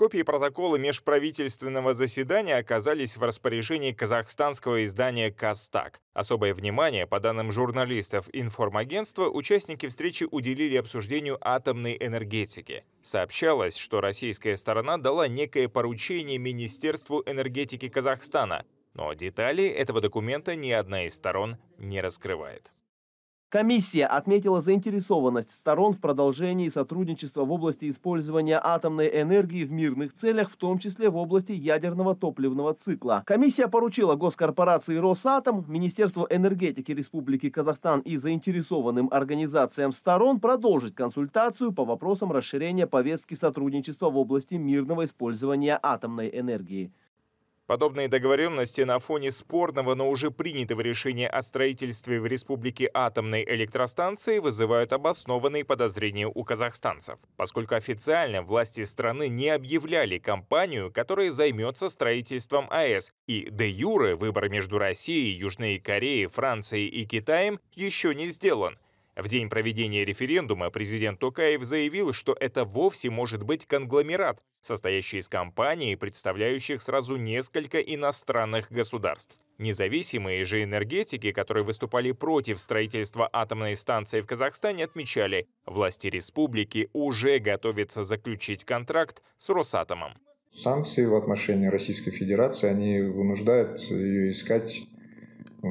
Копии протокола межправительственного заседания оказались в распоряжении казахстанского издания «Казтак». Особое внимание, по данным журналистов информагентства, участники встречи уделили обсуждению атомной энергетики. Сообщалось, что российская сторона дала некое поручение Министерству энергетики Казахстана, но детали этого документа ни одна из сторон не раскрывает. Комиссия отметила заинтересованность сторон в продолжении сотрудничества в области использования атомной энергии в мирных целях, в том числе в области ядерного топливного цикла. Комиссия поручила госкорпорации «Росатом», Министерству энергетики Республики Казахстан и заинтересованным организациям сторон продолжить консультацию по вопросам расширения повестки сотрудничества в области мирного использования атомной энергии. Подобные договоренности на фоне спорного, но уже принятого решения о строительстве в республике атомной электростанции вызывают обоснованные подозрения у казахстанцев, поскольку официально власти страны не объявляли компанию, которая займется строительством АЭС, и де юре выбор между Россией, Южной Кореей, Францией и Китаем еще не сделан – в день проведения референдума президент Токаев заявил, что это вовсе может быть конгломерат, состоящий из компаний, представляющих сразу несколько иностранных государств. Независимые же энергетики, которые выступали против строительства атомной станции в Казахстане, отмечали, власти республики уже готовятся заключить контракт с Росатомом. Санкции в отношении Российской Федерации, они вынуждают ее искать э,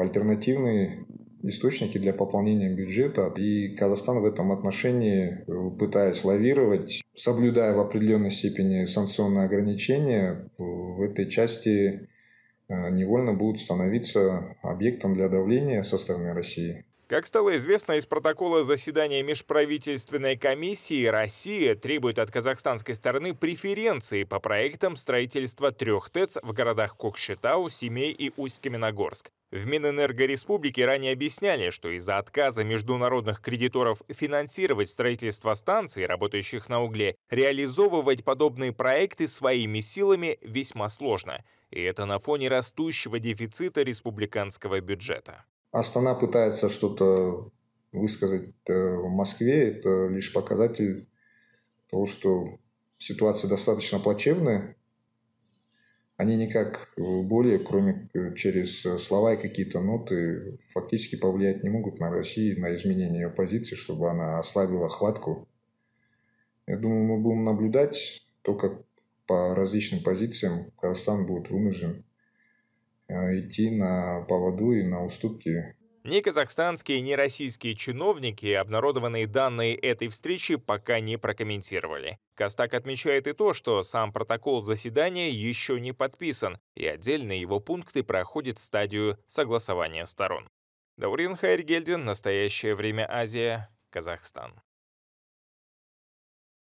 альтернативные источники для пополнения бюджета. И Казахстан в этом отношении, э, пытаясь лавировать, соблюдая в определенной степени санкционные ограничения, э, в этой части э, невольно будут становиться объектом для давления со стороны России. Как стало известно из протокола заседания межправительственной комиссии, Россия требует от казахстанской стороны преференции по проектам строительства трех ТЭЦ в городах Кокшетау, Семей и Усть-Каменогорск. В Минэнерго ранее объясняли, что из-за отказа международных кредиторов финансировать строительство станций, работающих на угле, реализовывать подобные проекты своими силами весьма сложно. И это на фоне растущего дефицита республиканского бюджета. Астана пытается что-то высказать э, в Москве. Это лишь показатель того, что ситуация достаточно плачевная они никак э, более, кроме э, через э, слова и какие-то ноты, фактически повлиять не могут на Россию, на изменение ее позиции, чтобы она ослабила хватку. Я думаю, мы будем наблюдать то, как по различным позициям Казахстан будет вынужден идти на поводу и на уступки ни казахстанские, ни российские чиновники обнародованные данные этой встречи пока не прокомментировали. Костак отмечает и то, что сам протокол заседания еще не подписан, и отдельные его пункты проходят стадию согласования сторон. Даурин Хайргельдин, «Настоящее время Азия», Казахстан.